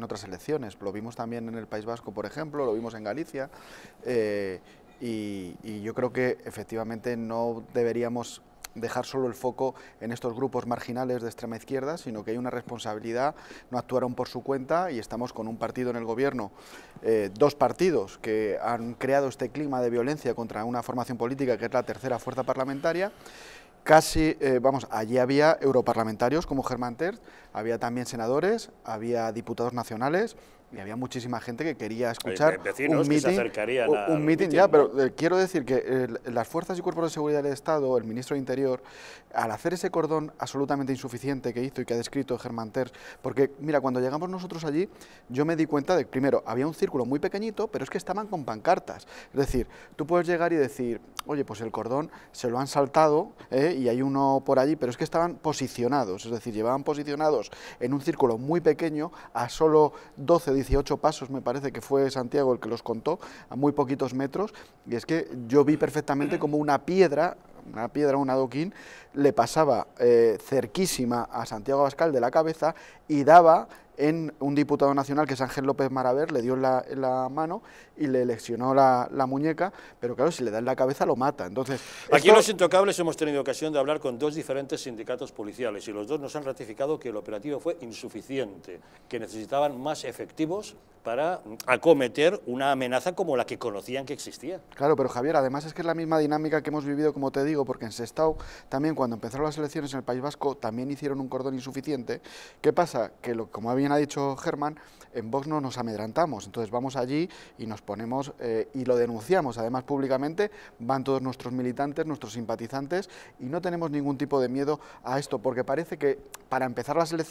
en otras elecciones. Lo vimos también en el País Vasco, por ejemplo, lo vimos en Galicia. Eh, y, yo creo que efectivamente no deberíamos dejar solo el foco en estos grupos marginales de extrema izquierda, sino que hay una responsabilidad, no actuaron por su cuenta y estamos con un partido en el gobierno, eh, dos partidos que han creado este clima de violencia contra una formación política que es la tercera fuerza parlamentaria casi, eh, vamos, allí había europarlamentarios como Germán Terz, había también senadores, había diputados nacionales y había muchísima gente que quería escuchar un meeting, un, meeting, ya, pero eh, quiero decir que eh, las fuerzas y cuerpos de seguridad del Estado, el ministro de Interior, al hacer ese cordón absolutamente insuficiente que hizo y que ha descrito Germán Terz, porque mira, cuando llegamos nosotros allí, yo me di cuenta de que primero había un círculo muy pequeñito, pero es que estaban con pancartas, es decir, tú puedes llegar y decir oye, pues el cordón se lo han saltado ¿eh? y hay uno por allí, pero es que estaban posicionados, es decir, llevaban posicionados en un círculo muy pequeño, a solo 12, 18 pasos, me parece que fue Santiago el que los contó, a muy poquitos metros, y es que yo vi perfectamente como una piedra una piedra, un adoquín, le pasaba eh, cerquísima a Santiago Abascal de la cabeza y daba en un diputado nacional que es Ángel López Maraver, le dio la, mano y le lesionó la, muñeca, pero claro, si le da en la cabeza lo mata. Entonces, Aquí en Los Intocables hemos tenido ocasión de hablar con dos diferentes sindicatos policiales y los dos nos han ratificado que el operativo fue insuficiente, que necesitaban más efectivos para acometer una amenaza como la que conocían que existía. Claro, pero Javier, además es que es la misma dinámica que hemos vivido, como te digo, porque en Sestao también cuando empezaron las elecciones en el País Vasco también hicieron un cordón insuficiente. ¿Qué pasa? Que como bien ha dicho Germán, en Vox no nos amedrantamos, entonces vamos allí y nos ponemos eh, y lo denunciamos, además públicamente van todos nuestros militantes, nuestros simpatizantes y no tenemos ningún tipo de miedo a esto, porque parece que para empezar las elecciones